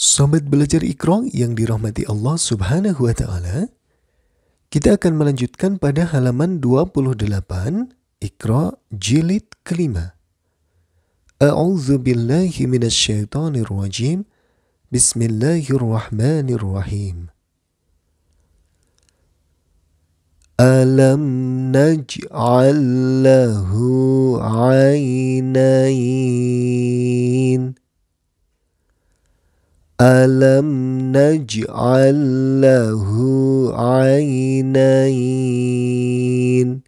Sobat belajar ikro yang dirahmati Allah Subhanahu wa taala, kita akan melanjutkan pada halaman 28 Iqra' jilid kelima. A'udzu billahi minasyaitonir rajim. Bismillahirrahmanirrahim. Alam naj'al lahu ألم نجعل له عينين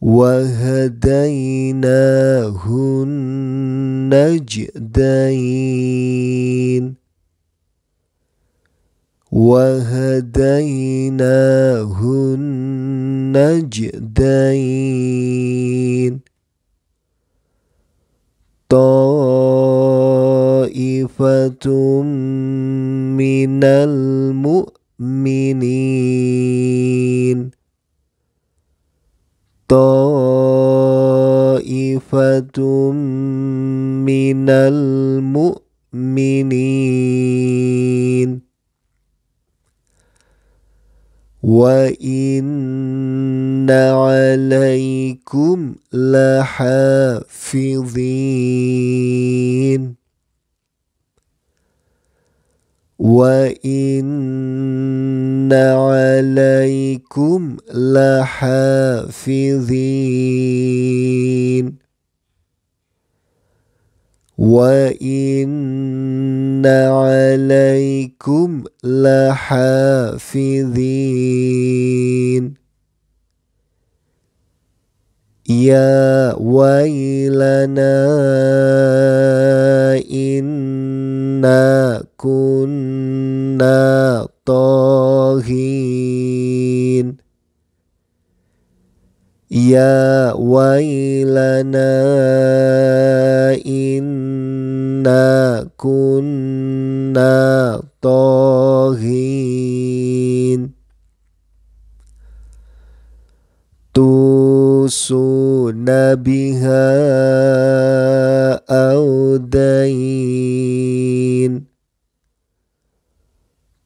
وهديناه النجدين وهديناه النجدين طه طائفة من المؤمنين طائفة من المؤمنين وإن عليكم لحافظين وإن عليكم لحافظين وإن عليكم لحافظين يا ويلنا إنا كنا طاغين يا ويلنا إنا كنا طاغين يوصون بها أو دين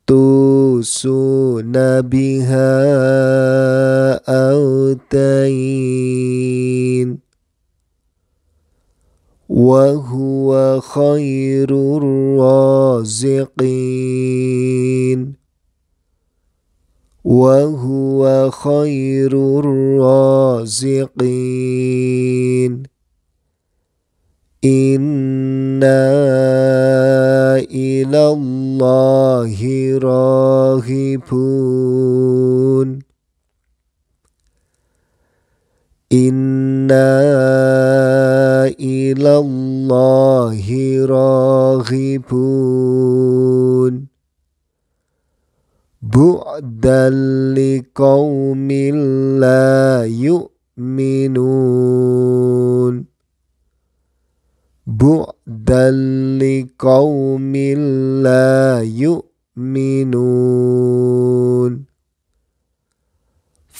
توصون بها أو دين وهو خير الرازقين وهو خير الرازقين انا الى الله راغبون انا الى الله راغبون بُعْدًا لِقَوْمٍ لَا يُؤْمِنُونَ بُعْدًا لِقَوْمٍ لَا يُؤْمِنُونَ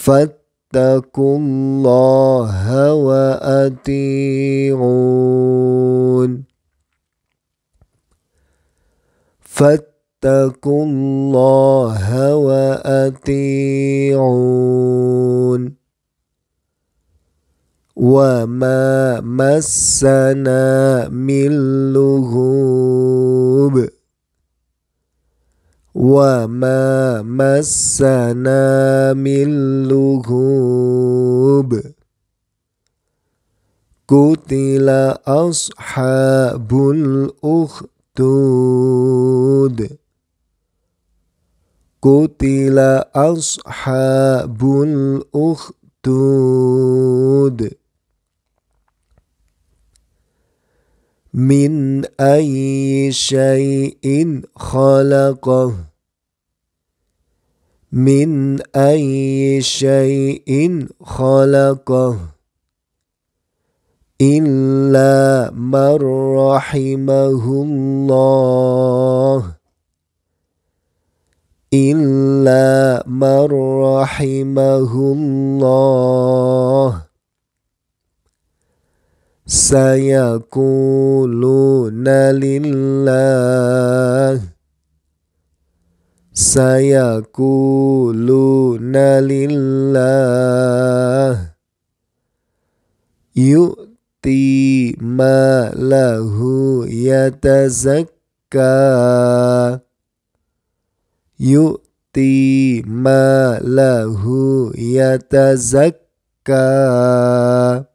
فَاتَّقُوا اللَّهَ وَأَطِيعُونِ فَاتَّقُوا فاتقوا الله وأطيعون وما مسنا من لغوب وما مسنا من لغوب قتل أصحاب الأخدود قتل أصحاب الأخدود من أي شيء خلقه من أي شيء خلقه إلا من رحمه الله إلا من رحمه الله سيقولون لله سيقولون لله يؤتي ماله يتزكى yu'ti ma lahu yatazakka